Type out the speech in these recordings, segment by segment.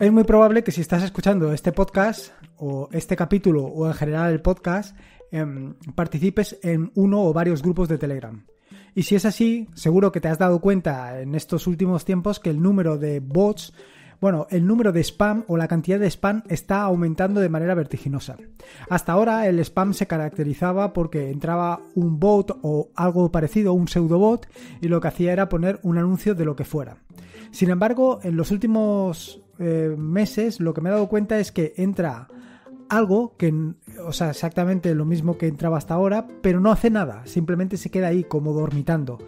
Es muy probable que si estás escuchando este podcast o este capítulo o en general el podcast, em, participes en uno o varios grupos de Telegram. Y si es así, seguro que te has dado cuenta en estos últimos tiempos que el número de bots, bueno, el número de spam o la cantidad de spam está aumentando de manera vertiginosa. Hasta ahora el spam se caracterizaba porque entraba un bot o algo parecido, un pseudobot, y lo que hacía era poner un anuncio de lo que fuera. Sin embargo, en los últimos eh, meses lo que me he dado cuenta es que entra algo que, o sea, exactamente lo mismo que entraba hasta ahora, pero no hace nada, simplemente se queda ahí como dormitando.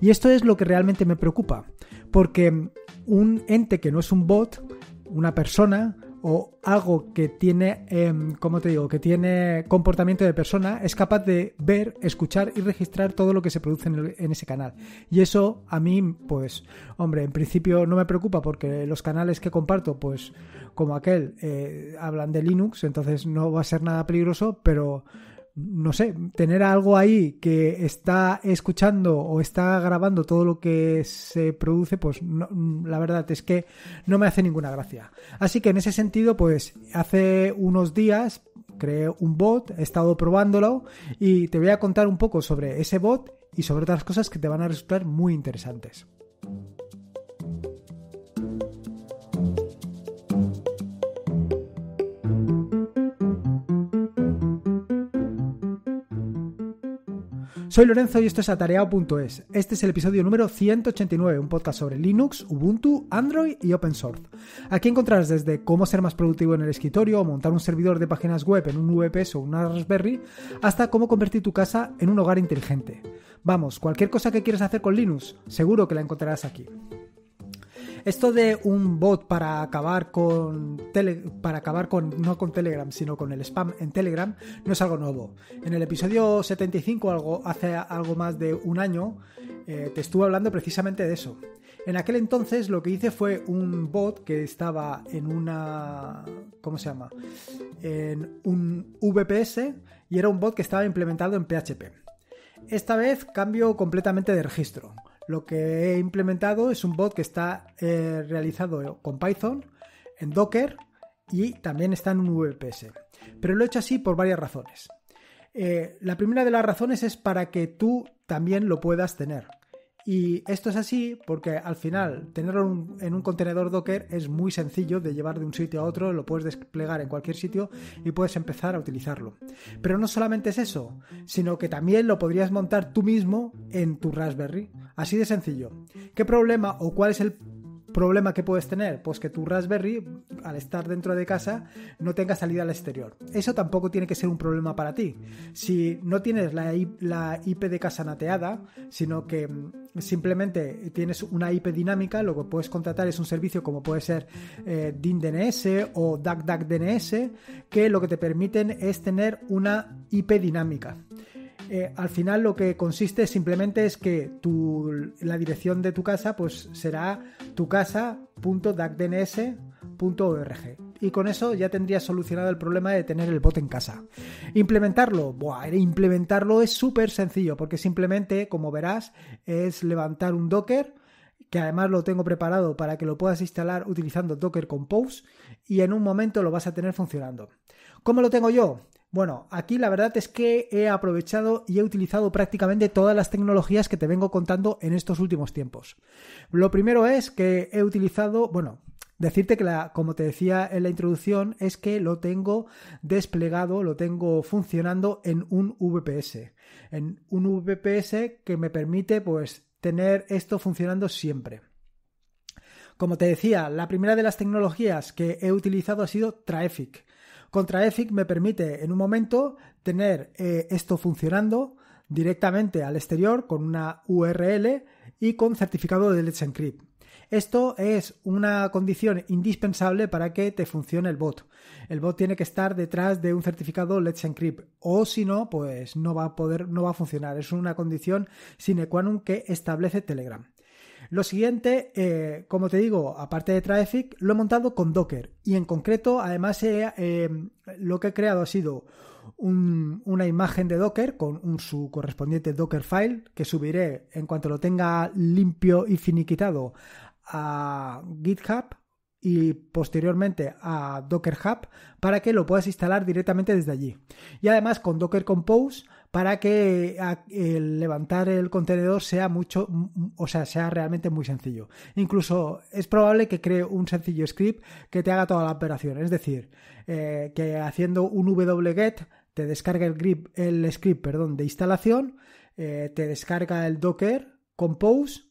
Y esto es lo que realmente me preocupa, porque un ente que no es un bot, una persona, o algo que tiene, em, te digo?, que tiene comportamiento de persona, es capaz de ver, escuchar y registrar todo lo que se produce en, ese canal. Y eso a mí, pues, hombre, en principio no me preocupa porque los canales que comparto, pues, como aquel, eh, hablan de Linux, entonces no va a ser nada peligroso, pero no sé, tener algo ahí que está escuchando o está grabando todo lo que se produce, pues la verdad es que no me hace ninguna gracia. Así que en ese sentido, pues hace unos días creé un bot, he estado probándolo y te voy a contar un poco sobre ese bot y sobre otras cosas que te van a resultar muy interesantes. Soy Lorenzo y esto es atareado.es. Este es el episodio número 189, un podcast sobre Linux, Ubuntu, Android y Open Source. Aquí encontrarás desde cómo ser más productivo en el escritorio o montar un servidor de páginas web en un VPS o una Raspberry, hasta cómo convertir tu casa en un hogar inteligente. Vamos, cualquier cosa que quieras hacer con Linux, seguro que la encontrarás aquí. Esto de un bot para acabar con tele, para acabar con no con Telegram, sino con el spam en Telegram no es algo nuevo. En el episodio 75 algo hace algo más de un año eh, te estuve hablando precisamente de eso. En aquel entonces lo que hice fue un bot que estaba en una ¿cómo se llama? en un VPS y era un bot que estaba implementado en PHP. Esta vez cambio completamente de registro. Lo que he implementado es un bot que está eh, realizado con Python, en Docker y también está en un VPS. Pero lo he hecho así por varias razones. Eh, la primera de las razones es para que tú también lo puedas tener. Y esto es así porque al final tenerlo en un contenedor Docker es muy sencillo de llevar de un sitio a otro, lo puedes desplegar en cualquier sitio y puedes empezar a utilizarlo. Pero no solamente es eso, sino que también lo podrías montar tú mismo en tu Raspberry. Así de sencillo. ¿Qué problema o cuál es el problema que puedes tener? Pues que tu Raspberry, al estar dentro de casa, no tenga salida al exterior. Eso tampoco tiene que ser un problema para ti. Si no tienes la, IP de casa nateada, sino que mm, simplemente tienes una IP dinámica, lo que puedes contratar es un servicio como puede ser eh, DIN DNS o DuckDuckDNS, que lo que te permiten es tener una IP dinámica. Eh, al final lo que consiste simplemente es que la dirección de tu casa pues será tu casa.dacdns.org y con eso ya tendrías solucionado el problema de tener el bot en casa. Implementarlo, Buah, implementarlo es súper sencillo porque simplemente, como verás, es levantar un Docker que además lo tengo preparado para que lo puedas instalar utilizando Docker Compose y en un momento lo vas a tener funcionando. ¿Cómo lo tengo yo? Bueno, aquí la verdad es que he aprovechado y he utilizado prácticamente todas las tecnologías que te vengo contando en estos últimos tiempos. Lo primero es que he utilizado, bueno, decirte que la, como te decía en la introducción, es que lo tengo desplegado, lo tengo funcionando en un VPS. En un VPS que me permite pues tener esto funcionando siempre. Como te decía, la primera de las tecnologías que he utilizado ha sido Traffic. Contra me permite en un momento tener eh, esto funcionando directamente al exterior con una URL y con certificado de Let's Encrypt. Esto es una condición indispensable para que te funcione el bot. El bot tiene que estar detrás de un certificado Let's Encrypt o si no, pues no va a poder, no va a funcionar. Es una condición sine qua non que establece Telegram. Lo siguiente, eh, como te digo, aparte de Traffic, lo he montado con Docker. Y en concreto, además, eh, lo que he creado ha sido una imagen de Docker con su correspondiente Dockerfile, que subiré en cuanto lo tenga limpio y finiquitado a GitHub y posteriormente a Docker Hub para que lo puedas instalar directamente desde allí. Y además con Docker Compose para que levantar el contenedor sea mucho, o sea, sea realmente muy sencillo. Incluso es probable que cree un sencillo script que te haga toda la operación, es decir, eh, que haciendo un wget te descarga el, script perdón, de instalación, eh, te descarga el docker, compose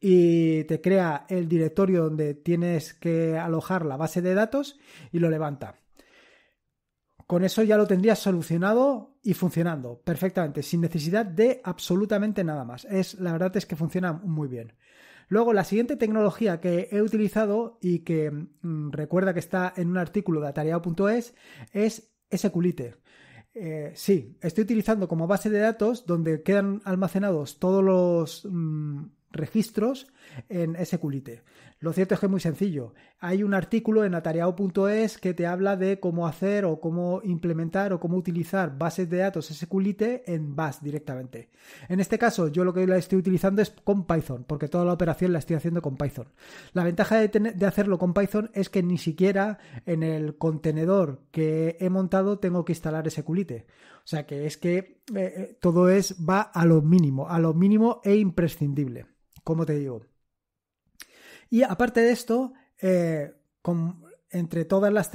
y te crea el directorio donde tienes que alojar la base de datos y lo levanta. Con eso ya lo tendría solucionado y funcionando perfectamente, sin necesidad de absolutamente nada más. Es, la verdad es que funciona muy bien. Luego, la siguiente tecnología que he utilizado y que mm, recuerda que está en un artículo de atareado.es es SQLite. Eh, sí, estoy utilizando como base de datos donde quedan almacenados todos los mm, registros en SQLite. Lo cierto es que es muy sencillo. Hay un artículo en atareado.es que te habla de cómo hacer o cómo implementar o cómo utilizar bases de datos SQLite en Bash directamente. En este caso, yo lo que la estoy utilizando es con Python, porque toda la operación la estoy haciendo con Python. La ventaja de, hacerlo con Python es que ni siquiera en el contenedor que he montado tengo que instalar SQLite. O sea que es que eh, eh, todo es va a lo mínimo, a lo mínimo e imprescindible. Como te digo, y aparte de esto, eh, entre todas las,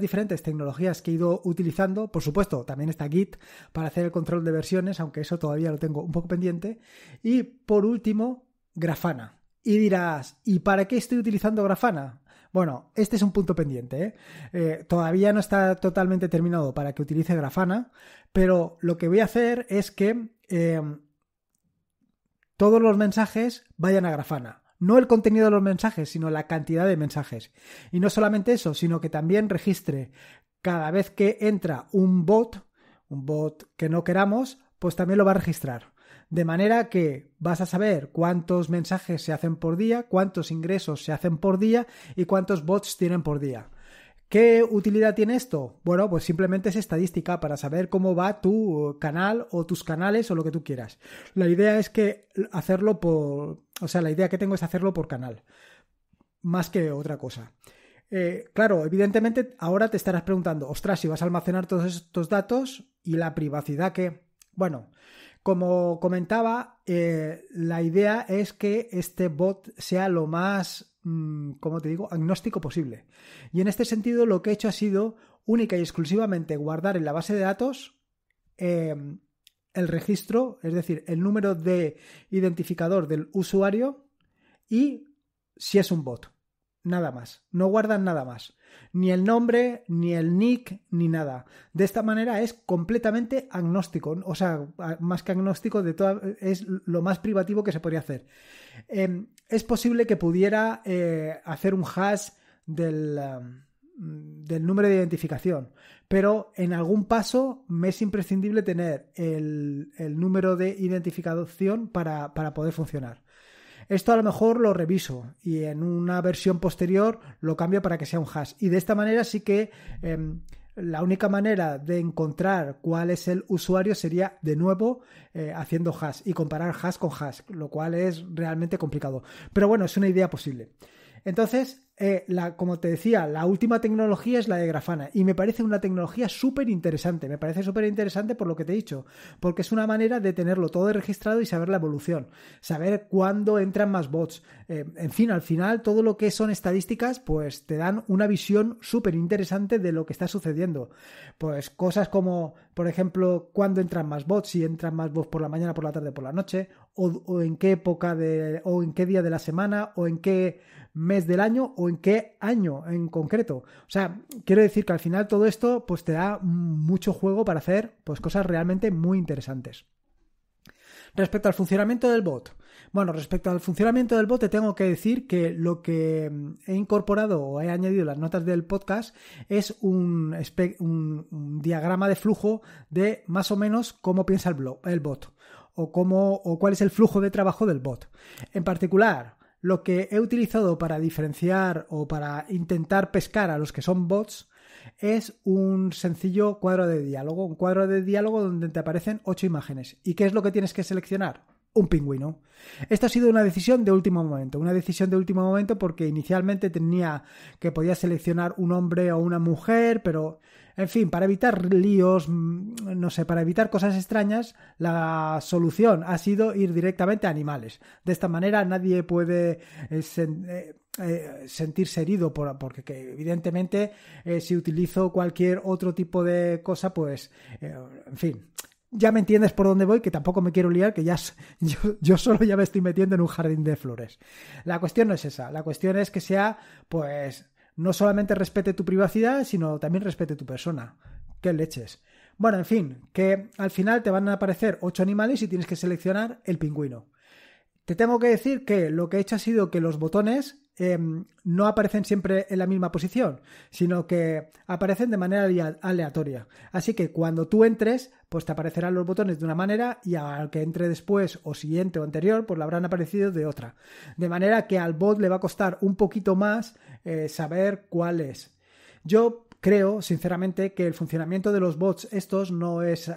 diferentes tecnologías que he ido utilizando, por supuesto, también está Git para hacer el control de versiones, aunque eso todavía lo tengo un poco pendiente. Y por último, Grafana. Y dirás, ¿y para qué estoy utilizando Grafana? Bueno, este es un punto pendiente. ¿eh? Eh, todavía no está totalmente terminado para que utilice Grafana, pero lo que voy a hacer es que todos los mensajes vayan a Grafana no el contenido de los mensajes, sino la cantidad de mensajes. Y no solamente eso, sino que también registre cada vez que entra un bot, un bot que no queramos, pues también lo va a registrar. De manera que vas a saber cuántos mensajes se hacen por día, cuántos ingresos se hacen por día y cuántos bots tienen por día. ¿Qué utilidad tiene esto? Bueno, pues simplemente es estadística para saber cómo va tu canal o tus canales o lo que tú quieras. La idea es que hacerlo por... O sea, la idea que tengo es hacerlo por canal, más que otra cosa. Eh, claro, evidentemente ahora te estarás preguntando, ostras, si vas a almacenar todos estos datos y la privacidad que... Bueno, como comentaba, eh, la idea es que este bot sea lo más, mm, como te digo, agnóstico posible. Y en este sentido lo que he hecho ha sido única y exclusivamente guardar en la base de datos em, el registro, es decir, el número de identificador del usuario y si es un bot nada más, no guardan nada más, ni el nombre, ni el nick, ni nada. De esta manera es completamente agnóstico, o sea, más que agnóstico, de toda, es lo más privativo que se podría hacer. Em, es posible que pudiera eh, hacer un hash del, número de identificación, pero en algún paso me es imprescindible tener el, número de identificación para poder funcionar. Esto a lo mejor lo reviso y en una versión posterior lo cambio para que sea un hash. Y de esta manera sí que em, la única manera de encontrar cuál es el usuario sería de nuevo eh, haciendo hash y comparar hash con hash, lo cual es realmente complicado. Pero bueno, es una idea posible. Entonces, eh, la, como te decía, la última tecnología es la de Grafana y me parece una tecnología súper interesante. Me parece súper interesante por lo que te he dicho, porque es una manera de tenerlo todo registrado y saber la evolución, saber cuándo entran más bots. Eh, en fin, al final todo lo que son estadísticas, pues te dan una visión súper interesante de lo que está sucediendo. Pues cosas como, por ejemplo, cuándo entran más bots, si entran más bots por la mañana, por la tarde, por la noche, o, o en qué época de, o en qué día de la semana, o en qué mes del año o en qué año en concreto. O sea, quiero decir que al final todo esto pues te da mucho juego para hacer pues cosas realmente muy interesantes. Respecto al funcionamiento del bot. Bueno, respecto al funcionamiento del bot, te tengo que decir que lo que he incorporado o he añadido las notas del podcast es un, diagrama de flujo de más o menos cómo piensa el, el bot o, cómo, o cuál es el flujo de trabajo del bot. En particular, lo que he utilizado para diferenciar o para intentar pescar a los que son bots es un sencillo cuadro de diálogo, un cuadro de diálogo donde te aparecen ocho imágenes. ¿Y qué es lo que tienes que seleccionar? Un pingüino. Esta ha sido una decisión de último momento, una decisión de último momento porque inicialmente tenía que podía seleccionar un hombre o una mujer, pero en fin, para evitar líos, mm, no sé, para evitar cosas extrañas, la solución ha sido ir directamente a animales. De esta manera nadie puede... Eh, eh, eh, sentirse herido por, porque evidentemente si utilizo cualquier otro tipo de cosa pues en fin ya me entiendes por dónde voy, que tampoco me quiero liar, que ya yo, yo, solo ya me estoy metiendo en un jardín de flores. La cuestión no es esa, la cuestión es que sea, pues, no solamente respete tu privacidad, sino también respete tu persona. ¡Qué leches! Bueno, en fin, que al final te van a aparecer ocho animales y tienes que seleccionar el pingüino. Te tengo que decir que lo que he hecho ha sido que los botones em, no aparecen siempre en la misma posición, sino que aparecen de manera aleatoria. Así que cuando tú entres, pues te aparecerán los botones de una manera y al que entre después o siguiente o anterior, pues lo habrán aparecido de otra. De manera que al bot le va a costar un poquito más eh, saber cuál es. Yo creo, sinceramente, que el funcionamiento de los bots estos no es,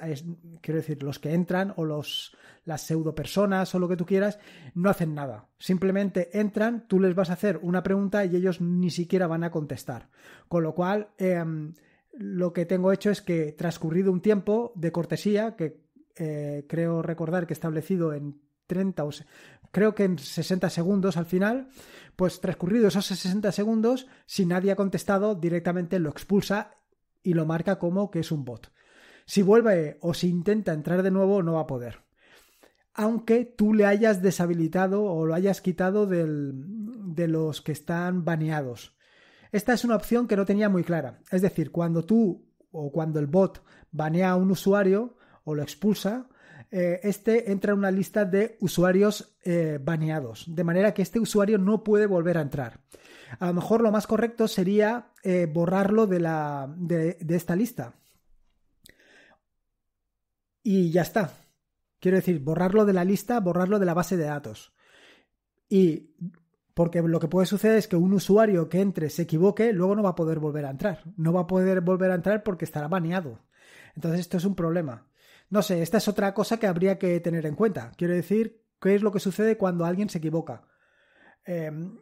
quiero decir, los que entran o los, las pseudopersonas o lo que tú quieras, no hacen nada. Simplemente entran, tú les vas a hacer una pregunta y ellos ni siquiera van a contestar. Con lo cual, em, lo que tengo hecho es que transcurrido un tiempo de cortesía, que eh, creo recordar que establecido en 30 o creo que en 60 segundos al final, pues transcurridos esos 60 segundos, si nadie ha contestado, directamente lo expulsa y lo marca como que es un bot. Si vuelve o si intenta entrar de nuevo, no va a poder. Aunque tú le hayas deshabilitado o lo hayas quitado de los que están baneados. Esta es una opción que no tenía muy clara. Es decir, cuando tú o cuando el bot banea a un usuario o lo expulsa, eh, este entra en una lista de usuarios eh, baneados, de manera que este usuario no puede volver a entrar. A lo mejor lo más correcto sería eh, borrarlo de, la, de esta lista. Y ya está. Quiero decir, borrarlo de la lista, borrarlo de la base de datos. Y porque lo que puede suceder es que un usuario que entre se equivoque, luego no va a poder volver a entrar. No va a poder volver a entrar porque estará baneado. Entonces esto es un problema. No sé, esta es otra cosa que habría que tener en cuenta. Quiero decir, ¿qué es lo que sucede cuando alguien se equivoca? Em,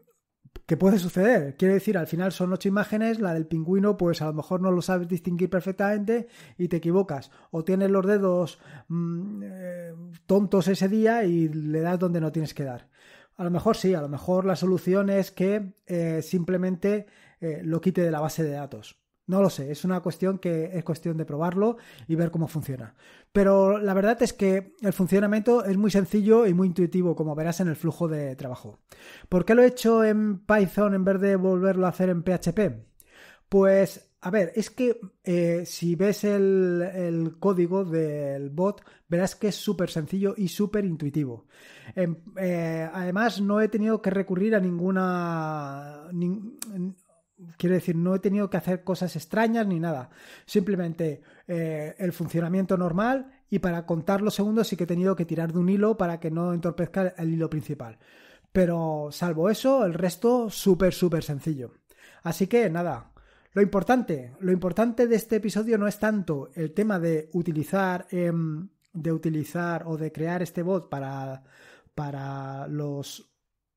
¿Qué puede suceder? Quiero decir, al final son ocho imágenes, la del pingüino pues a lo mejor no lo sabes distinguir perfectamente y te equivocas. O tienes los dedos mm, eh, tontos ese día y le das donde no tienes que dar. A lo mejor sí, a lo mejor la solución es que eh, simplemente eh, lo quite de la base de datos. No lo sé, es una cuestión que es cuestión de probarlo y ver cómo funciona. Pero la verdad es que el funcionamiento es muy sencillo y muy intuitivo, como verás en el flujo de trabajo. ¿Por qué lo he hecho en Python en vez de volverlo a hacer en PHP? Pues, a ver, es que eh, si ves el, código del bot, verás que es súper sencillo y súper intuitivo. Em, eh, además, no he tenido que recurrir a ninguna... Quiero decir, no he tenido que hacer cosas extrañas ni nada. Simplemente eh, el funcionamiento normal y para contar los segundos sí que he tenido que tirar de un hilo para que no entorpezca el hilo principal. Pero salvo eso, el resto súper, súper sencillo. Así que nada, lo importante, lo importante de este episodio no es tanto el tema de utilizar, em, de utilizar o de crear este bot para, para los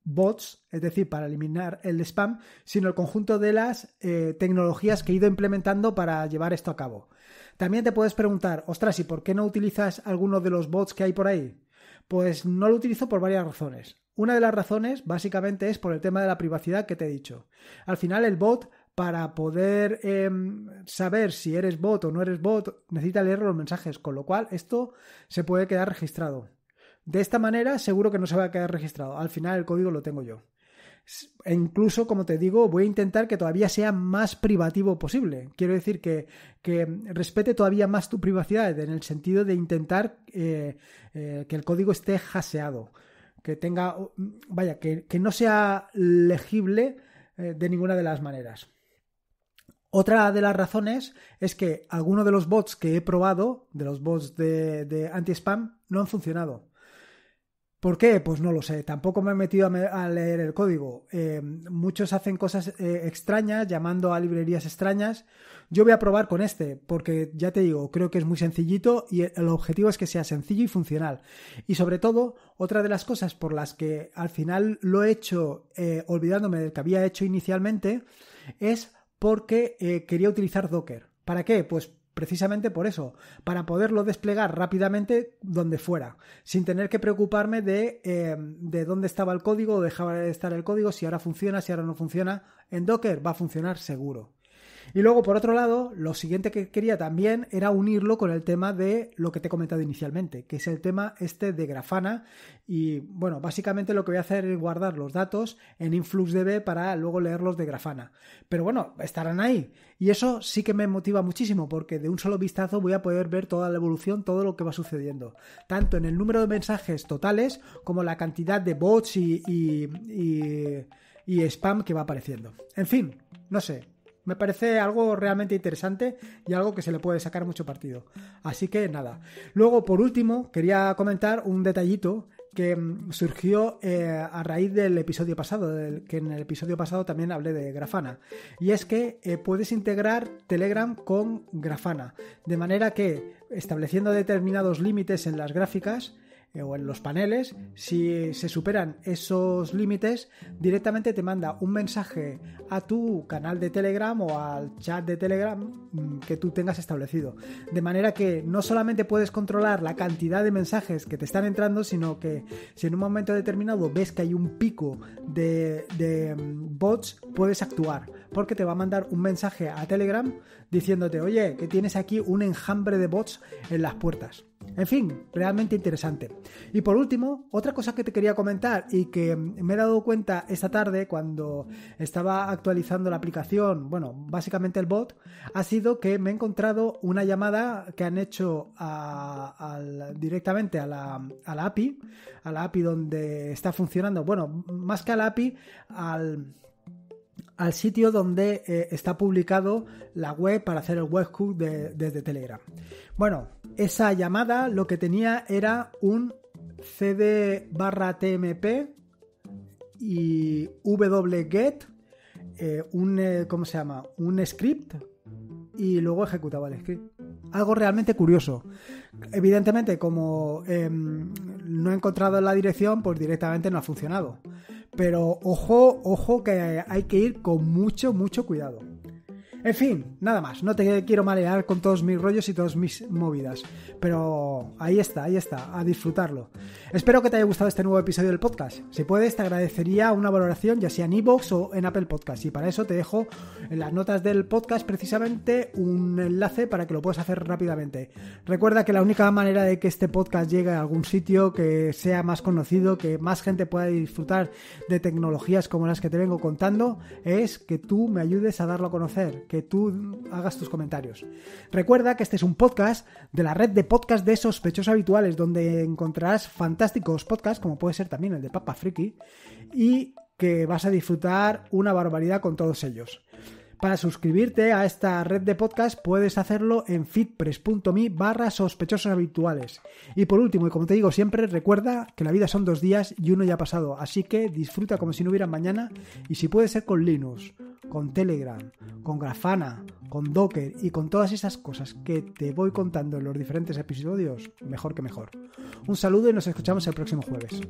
bots, es decir, para eliminar el spam, sino el conjunto de las eh, tecnologías que he ido implementando para llevar esto a cabo. También te puedes preguntar, ostras, ¿y por qué no utilizas alguno de los bots que hay por ahí? Pues no lo utilizo por varias razones. Una de las razones básicamente es por el tema de la privacidad que te he dicho. Al final el bot para poder em, saber si eres bot o no eres bot necesita leer los mensajes, con lo cual esto se puede quedar registrado. De esta manera seguro que no se va a quedar registrado. Al final el código lo tengo yo. E incluso, como te digo, voy a intentar que todavía sea más privativo posible. Quiero decir que, que respete todavía más tu privacidad en el sentido de intentar eh, eh, que el código esté haseado, que tenga, vaya, que, no sea legible eh, de ninguna de las maneras. Otra de las razones es que algunos de los bots que he probado, de los bots de anti-spam, no han funcionado. ¿Por qué? Pues no lo sé. Tampoco me he metido a, leer el código. Eh, muchos hacen cosas eh, extrañas, llamando a librerías extrañas. Yo voy a probar con este, porque ya te digo, creo que es muy sencillito y el objetivo es que sea sencillo y funcional. Y sobre todo, otra de las cosas por las que al final lo he hecho eh, olvidándome del que había hecho inicialmente es porque quería utilizar Docker. ¿Para qué? Pues precisamente por eso, para poderlo desplegar rápidamente donde fuera, sin tener que preocuparme de, eh, de dónde estaba el código o dejaba de estar el código, si ahora funciona, si ahora no funciona. En Docker va a funcionar seguro. Y luego, por otro lado, lo siguiente que quería también era unirlo con el tema de lo que te he comentado inicialmente, que es el tema este de Grafana. Y bueno, básicamente lo que voy a hacer es guardar los datos en InfluxDB para luego leerlos de Grafana. Pero bueno, estarán ahí. Y eso sí que me motiva muchísimo, porque de un solo vistazo voy a poder ver toda la evolución, todo lo que va sucediendo, tanto en el número de mensajes totales como la cantidad de bots y, y, spam que va apareciendo. En fin, no sé, me parece algo realmente interesante y algo que se le puede sacar mucho partido. Así que nada. Luego, por último, quería comentar un detallito que mm, surgió eh, a raíz del episodio pasado, que en el episodio pasado también hablé de Grafana. Y es que eh, puedes integrar Telegram con Grafana, de manera que estableciendo determinados límites en las gráficas, o en los paneles, si se superan esos límites, directamente te manda un mensaje a tu canal de Telegram o al chat de Telegram mm, que tú tengas establecido. De manera que no solamente puedes controlar la cantidad de mensajes que te están entrando, sino que si en un momento determinado ves que hay un pico de, de mm, bots, puedes actuar, porque te va a mandar un mensaje a Telegram diciéndote, oye, que tienes aquí un enjambre de bots en las puertas. En fin, realmente interesante. Y por último, otra cosa que te quería comentar y que mm, me he dado cuenta esta tarde cuando estaba actualizando la aplicación, bueno, básicamente el bot, ha sido que me he encontrado una llamada que han hecho directamente a la, a la API, a la API donde está funcionando, bueno, más que a la API, al al sitio donde eh, está publicado la web para hacer el webhook desde Telegram. Bueno, esa llamada lo que tenía era un cd barra tmp y wget, eh, un, eh, ¿cómo se llama? Un script y luego ejecutaba el script. Algo realmente curioso. Evidentemente, como em, no he encontrado la dirección, pues directamente no ha funcionado. Pero ojo, ojo que hay que ir con mucho, mucho cuidado. En fin, nada más, no te quiero marear con todos mis rollos y todas mis movidas, pero ahí está, ahí está, a disfrutarlo. Espero que te haya gustado este nuevo episodio del podcast. Si puedes, te agradecería una valoración ya sea en iVoox o en Apple Podcast y para eso te dejo en las notas del podcast precisamente un enlace para que lo puedas hacer rápidamente. Recuerda que la única manera de que este podcast llegue a algún sitio, que sea más conocido, que más gente pueda disfrutar de tecnologías como las que te vengo contando, es que tú me ayudes a darlo a conocer que tú hagas tus comentarios. Recuerda que este es un podcast de la red de podcast de sospechosos habituales, donde encontrarás fantásticos podcasts, como puede ser también el de Papa Friki, y que vas a disfrutar una barbaridad con todos ellos. Para suscribirte a esta red de podcast puedes hacerlo en fitpress.me barra sospechosos habituales. Y por último, y como te digo siempre, recuerda que la vida son dos días y uno ya ha pasado, así que disfruta como si no hubiera mañana y si puede ser con Linux, con Telegram, con Grafana, con Docker y con todas esas cosas que te voy contando en los diferentes episodios, mejor que mejor. Un saludo y nos escuchamos el próximo jueves.